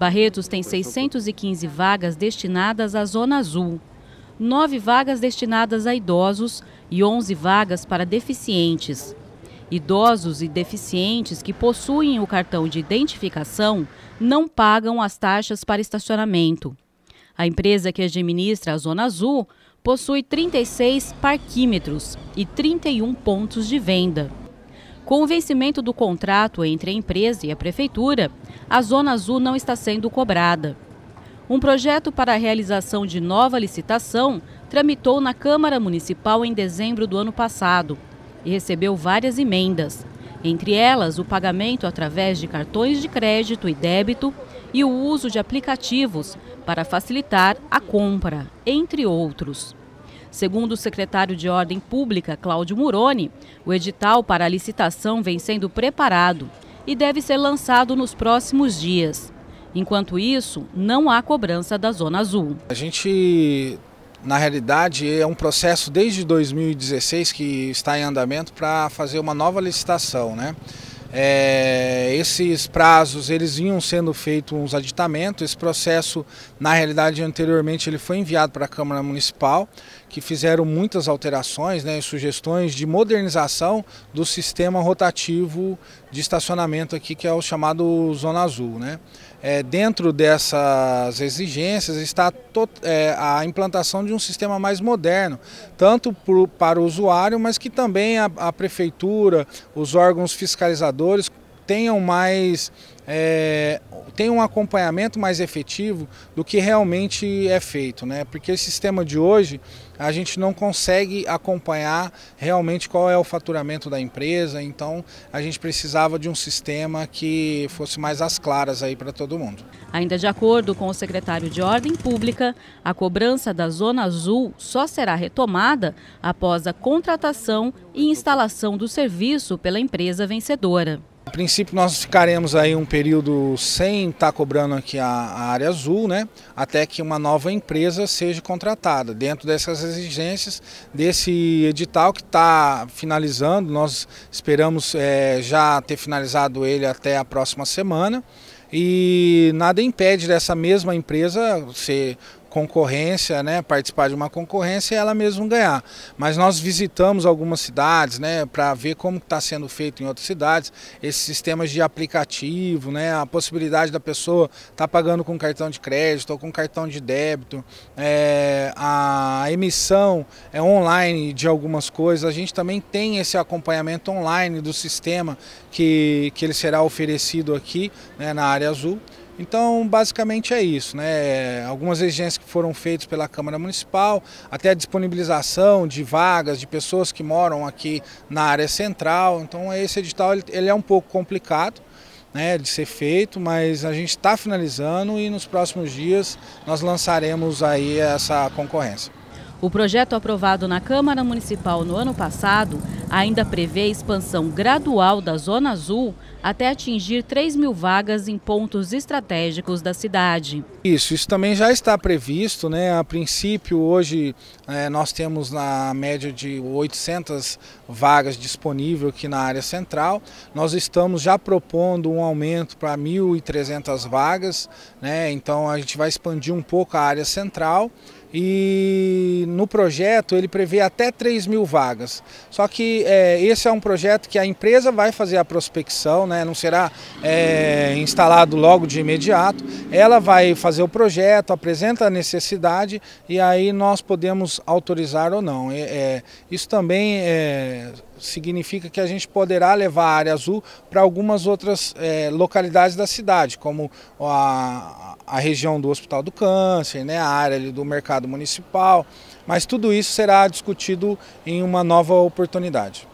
Barretos tem 615 vagas destinadas à Zona Azul, 9 vagas destinadas a idosos e 11 vagas para deficientes. Idosos e deficientes que possuem o cartão de identificação não pagam as taxas para estacionamento. A empresa que administra a Zona Azul possui 36 parquímetros e 31 pontos de venda. Com o vencimento do contrato entre a empresa e a prefeitura, a Zona Azul não está sendo cobrada. Um projeto para a realização de nova licitação tramitou na Câmara Municipal em dezembro do ano passado e recebeu várias emendas, entre elas o pagamento através de cartões de crédito e débito e o uso de aplicativos para facilitar a compra, entre outros. Segundo o secretário de Ordem Pública, Cláudio Muroni, o edital para a licitação vem sendo preparado e deve ser lançado nos próximos dias. Enquanto isso, não há cobrança da Zona Azul. A gente, na realidade, é um processo desde 2016 que está em andamento para fazer uma nova licitação, né? É, esses prazos eles vinham sendo feitos uns aditamentos. Esse processo, na realidade, anteriormente ele foi enviado para a Câmara Municipal, que fizeram muitas alterações né, e sugestões de modernização do sistema rotativo de estacionamento aqui, que é o chamado Zona Azul. Né? É, dentro dessas exigências está é, a implantação de um sistema mais moderno, tanto pro, para o usuário, mas que também a, a prefeitura, os órgãos fiscalizadores tenham mais é, um acompanhamento mais efetivo do que realmente é feito, né? Porque o sistema de hoje a gente não consegue acompanhar realmente qual é o faturamento da empresa, então a gente precisava de um sistema que fosse mais às claras aí para todo mundo. Ainda de acordo com o secretário de Ordem Pública, a cobrança da Zona Azul só será retomada após a contratação e instalação do serviço pela empresa vencedora. A princípio nós ficaremos aí um período sem estar tá cobrando aqui a, área azul, né? Até que uma nova empresa seja contratada. Dentro dessas exigências desse edital que está finalizando, nós esperamos é, já ter finalizado ele até a próxima semana e nada impede dessa mesma empresa ser concorrência, né, participar de uma concorrência e ela mesmo ganhar. Mas nós visitamos algumas cidades, né, para ver como está sendo feito em outras cidades, esses sistemas de aplicativo, né, a possibilidade da pessoa estar tá pagando com cartão de crédito ou com cartão de débito, é, a emissão é online de algumas coisas. A gente também tem esse acompanhamento online do sistema que, que ele será oferecido aqui né, na área azul. Então, basicamente é isso, né? Algumas exigências que foram feitas pela Câmara Municipal, até a disponibilização de vagas de pessoas que moram aqui na área central. Então, esse edital ele é um pouco complicado, né, de ser feito, mas a gente está finalizando e nos próximos dias nós lançaremos aí essa concorrência. O projeto aprovado na Câmara Municipal no ano passado Ainda prevê expansão gradual da Zona Azul até atingir 3 mil vagas em pontos estratégicos da cidade. Isso, isso também já está previsto. Né? A princípio, hoje é, nós temos na média de 800 vagas disponíveis aqui na área central. Nós estamos já propondo um aumento para 1.300 vagas, né? então a gente vai expandir um pouco a área central e no projeto ele prevê até 3 mil vagas. Só que é, esse é um projeto que a empresa vai fazer a prospecção, né, não será é, instalado logo de imediato. Ela vai fazer o projeto, apresenta a necessidade e aí nós podemos autorizar ou não. É, é isso também é significa que a gente poderá levar a área azul para algumas outras é, localidades da cidade, como a, a região do Hospital do Câncer, né, a área do mercado municipal, mas tudo isso será discutido em uma nova oportunidade.